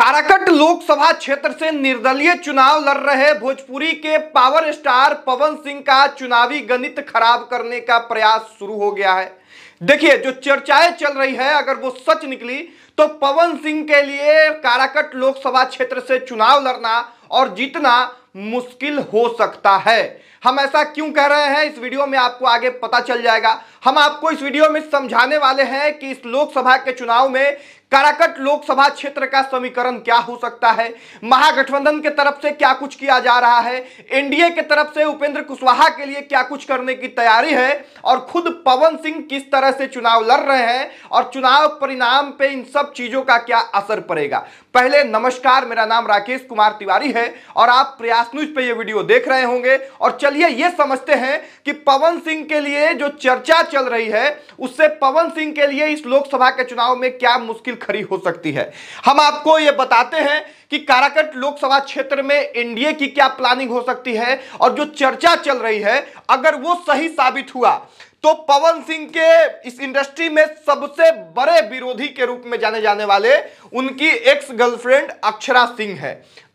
काराकट लोकसभा क्षेत्र से निर्दलीय चुनाव लड़ रहे भोजपुरी के पावर स्टार पवन सिंह का चुनावी गणित खराब करने का प्रयास शुरू हो गया है देखिए जो चर्चाएं चल रही है अगर वो सच निकली तो पवन सिंह के लिए काराकट लोकसभा क्षेत्र से चुनाव लड़ना और जीतना मुश्किल हो सकता है हम ऐसा क्यों कह रहे हैं इस वीडियो में आपको आगे पता चल जाएगा हम आपको इस वीडियो में समझाने वाले हैं कि इस लोकसभा के चुनाव में काराकट लोकसभा क्षेत्र का समीकरण क्या हो सकता है महागठबंधन के तरफ से क्या कुछ किया जा रहा है एनडीए के तरफ से उपेंद्र कुशवाहा के लिए क्या कुछ करने की तैयारी है और खुद पवन सिंह किस तरह से चुनाव लड़ रहे हैं और चुनाव परिणाम पे इन सब चीजों का क्या असर पड़ेगा पहले नमस्कार मेरा नाम राकेश कुमार तिवारी है और आप प्रयास न्यूज पे ये वीडियो देख रहे होंगे और चलिए ये समझते हैं कि पवन सिंह के लिए जो चर्चा चल रही है उससे पवन सिंह के लिए इस लोकसभा के चुनाव में क्या मुश्किल खड़ी हो सकती है हम आपको यह बताते हैं कि काराकट लोकसभा क्षेत्र में एनडीए की क्या प्लानिंग हो सकती है और जो चर्चा चल रही है अगर वो सही साबित हुआ तो पवन सिंह के इस इंडस्ट्री में सबसे बड़े विरोधी के रूप में जाने जाने वाले उनकी एक्स गर्लफ्रेंड अक्षरा सिंह है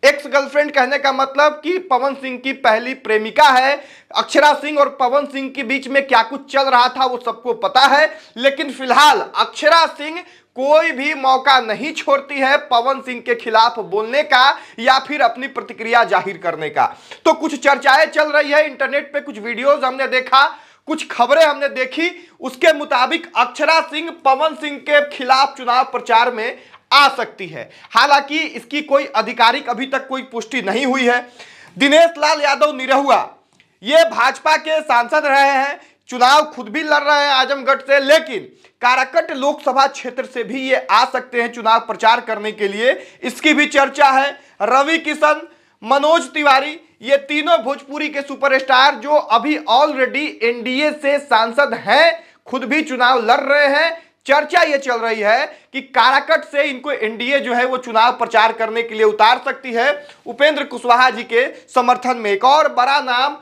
एक्स गर्लफ्रेंड कहने का मतलब कि पवन सिंह की पहली प्रेमिका है अक्षरा सिंह और पवन सिंह के बीच में क्या कुछ चल रहा था वो सबको पता है लेकिन फिलहाल अक्षरा सिंह कोई भी मौका नहीं छोड़ती है पवन सिंह के खिलाफ बोल बोलने का या फिर अपनी प्रतिक्रिया जाहिर करने का तो कुछ चर्चाएं चल रही है इंटरनेट पे कुछ वीडियोस हमने देखा कुछ खबरें हमने देखी उसके मुताबिक अक्षरा सिंह पवन सिंह के खिलाफ चुनाव प्रचार में आ सकती है हालांकि इसकी कोई आधिकारिक अभी तक कोई पुष्टि नहीं हुई है दिनेश लाल यादव निरहुआ ये भाजपा के सांसद रहे हैं चुनाव खुद भी लड़ रहे हैं आजमगढ़ से लेकिन काराकट लोकसभा क्षेत्र से भी ये आ सकते हैं चुनाव प्रचार करने के लिए इसकी भी चर्चा है रवि किशन मनोज तिवारी ये तीनों भोजपुरी के सुपरस्टार जो अभी ऑलरेडी एनडीए से सांसद हैं खुद भी चुनाव लड़ रहे हैं चर्चा ये चल रही है कि काराकट से इनको एनडीए जो है वो चुनाव प्रचार करने के लिए उतार सकती है उपेंद्र कुशवाहा जी के समर्थन में एक और बड़ा नाम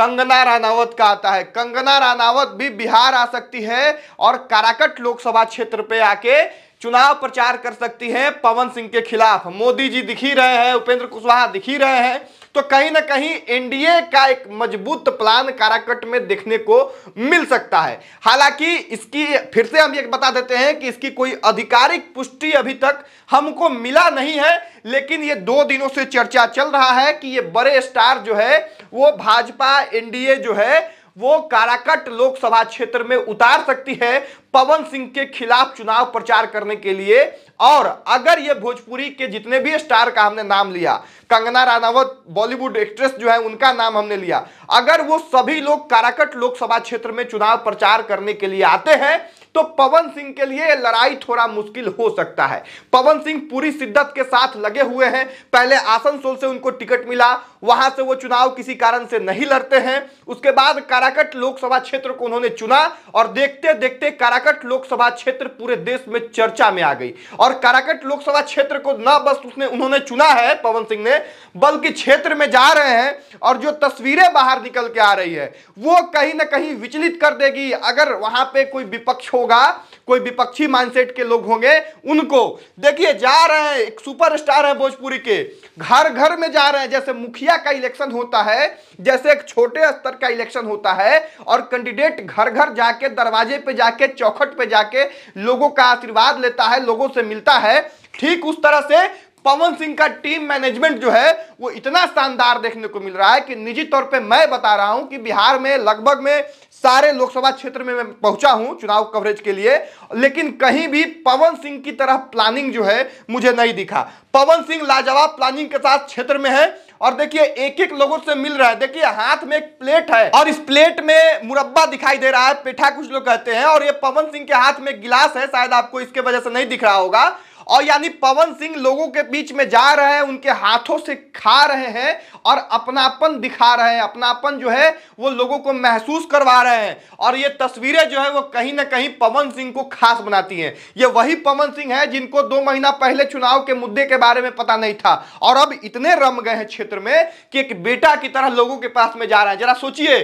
कंगना रानावत का आता है कंगना रानावत भी बिहार आ सकती है और काराकट लोकसभा क्षेत्र पे आके चुनाव प्रचार कर सकती हैं पवन सिंह के खिलाफ मोदी जी दिखी रहे हैं उपेंद्र कुशवाहा दिखी रहे हैं तो कहीं ना कहीं एनडीए का एक मजबूत प्लान काराकट में देखने को मिल सकता है हालांकि इसकी फिर से हम ये बता देते हैं कि इसकी कोई आधिकारिक पुष्टि अभी तक हमको मिला नहीं है लेकिन ये दो दिनों से चर्चा चल रहा है कि ये बड़े स्टार जो है वो भाजपा एनडीए जो है वो काराकट लोकसभा क्षेत्र में उतार सकती है पवन सिंह के खिलाफ चुनाव प्रचार करने के लिए और अगर ये भोजपुरी के जितने भी स्टार का हमने नाम लिया कंगना रानावत बॉलीवुड एक्ट्रेस जो है उनका नाम हमने लिया अगर वो सभी लोग काराकट लोकसभा क्षेत्र में चुनाव प्रचार करने के लिए आते हैं तो पवन सिंह के लिए लड़ाई थोड़ा मुश्किल हो सकता है पवन सिंह पूरी शिद्दत के साथ लगे हुए हैं पहले आसनसोल से उनको टिकट मिला वहां से वो चुनाव किसी कारण से नहीं लड़ते हैं उसके बाद काराकट लोकसभा क्षेत्र को उन्होंने चुना और देखते देखते काराकट लोकसभा क्षेत्र पूरे देश में चर्चा में आ गई और काराकट लोकसभा क्षेत्र को न बस उसने उन्होंने चुना है पवन सिंह ने बल्कि क्षेत्र में जा रहे हैं और जो तस्वीरें बाहर निकल के आ रही है वो कहीं ना कहीं विचलित कर देगी अगर वहां पर कोई विपक्ष हो होगा कोई विपक्षी माइंडसेट के लोग होंगे उनको देखिए जा रहे हैं एक सुपरस्टार है भोजपुरी के घर घर में जा रहे हैं जैसे मुखिया का इलेक्शन होता है जैसे एक छोटे स्तर का इलेक्शन होता है और कैंडिडेट घर घर जाके दरवाजे पे जाके चौखट पे जाके लोगों का आशीर्वाद लेता है लोगों से मिलता है ठीक उस तरह से पवन सिंह का टीम मैनेजमेंट जो है वो इतना शानदार देखने को मिल रहा है कि निजी तौर पे मैं बता रहा हूं कि बिहार में लगभग में सारे लोकसभा क्षेत्र में मैं पहुंचा हूं चुनाव कवरेज के लिए लेकिन कहीं भी पवन सिंह की तरह प्लानिंग जो है मुझे नहीं दिखा पवन सिंह लाजवाब प्लानिंग के साथ क्षेत्र में है और देखिए एक एक लोगों से मिल रहा है देखिए हाथ में एक प्लेट है और इस प्लेट में मुरब्बा दिखाई दे रहा है पेठा कुछ लोग कहते हैं और ये पवन सिंह के हाथ में गिलास है शायद आपको इसके वजह से नहीं दिख रहा होगा और यानी पवन सिंह लोगों के बीच में जा रहे हैं उनके हाथों से खा रहे हैं और अपनापन दिखा रहे हैं अपनापन जो है वो लोगों को महसूस करवा रहे हैं और ये तस्वीरें जो है वो कहीं ना कहीं पवन सिंह को खास बनाती हैं ये वही पवन सिंह है जिनको दो महीना पहले चुनाव के मुद्दे के बारे में पता नहीं था और अब इतने रम गए हैं क्षेत्र में कि एक बेटा की तरह लोगों के पास में जा रहे हैं जरा सोचिए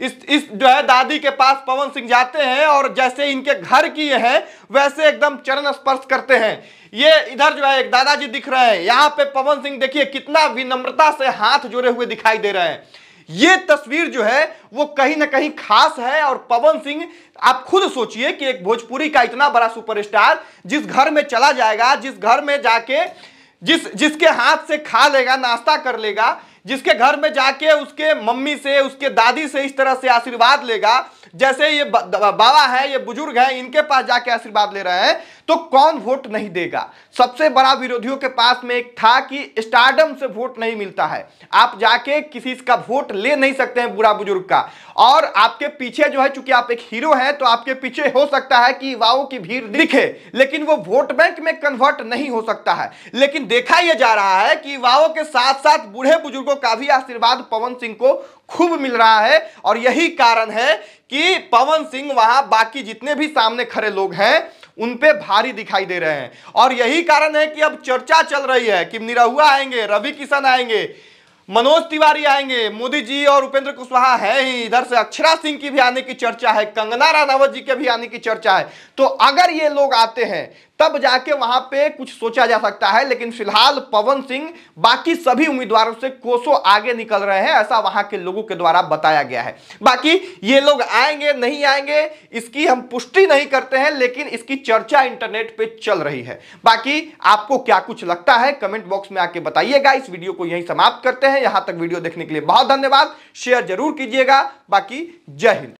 इस इस जो है दादी के पास पवन सिंह जाते हैं और जैसे इनके घर की है वैसे एकदम चरण स्पर्श करते हैं ये इधर जो है एक दादाजी दिख रहे हैं यहाँ पे पवन सिंह देखिए कितना विनम्रता से हाथ जोड़े हुए दिखाई दे रहे हैं ये तस्वीर जो है वो कहीं ना कहीं खास है और पवन सिंह आप खुद सोचिए कि एक भोजपुरी का इतना बड़ा सुपरस्टार जिस घर में चला जाएगा जिस घर में जाके जिस जिसके हाथ से खा लेगा नाश्ता कर लेगा जिसके घर में जाके उसके मम्मी से उसके दादी से इस तरह से आशीर्वाद लेगा जैसे ये बाबा है ये बुजुर्ग है इनके पास जाके आशीर्वाद ले रहे हैं तो कौन वोट नहीं देगा सबसे बड़ा विरोधियों के पास में एक था कि स्टार्डम से वोट नहीं मिलता है आप जाके किसी का वोट ले नहीं सकते हैं बुरा बुजुर्ग का और आपके पीछे जो है चूंकि आप एक हीरो हैं तो आपके पीछे हो सकता है कि युवाओं की भीड़ दिखे लेकिन वो वोट बैंक में कन्वर्ट नहीं हो सकता है लेकिन देखा यह जा रहा है कि युवाओं के साथ साथ बूढ़े बुजुर्ग को काफी आशीर्वाद पवन सिंह को खूब मिल रहा है और यही कारण है कि पवन सिंह वहां बाकी जितने भी सामने खड़े लोग हैं उन पे भारी दिखाई दे रहे हैं और यही कारण है कि अब चर्चा चल रही है कि निरहुआ आएंगे रवि किशन आएंगे मनोज तिवारी आएंगे मोदी जी और उपेंद्र कुशवाहा है ही इधर से अक्षरा सिंह की भी आने की चर्चा है कंगना रानावत जी के भी आने की चर्चा है तो अगर ये लोग आते हैं तब जाके वहां पे कुछ सोचा जा सकता है लेकिन फिलहाल पवन सिंह बाकी सभी उम्मीदवारों से कोसों आगे निकल रहे हैं ऐसा वहां के लोगों के द्वारा बताया गया है बाकी ये लोग आएंगे नहीं आएंगे इसकी हम पुष्टि नहीं करते हैं लेकिन इसकी चर्चा इंटरनेट पे चल रही है बाकी आपको क्या कुछ लगता है कमेंट बॉक्स में आके बताइएगा इस वीडियो को यही समाप्त करते हैं यहां तक वीडियो देखने के लिए बहुत धन्यवाद शेयर जरूर कीजिएगा बाकी जय हिंद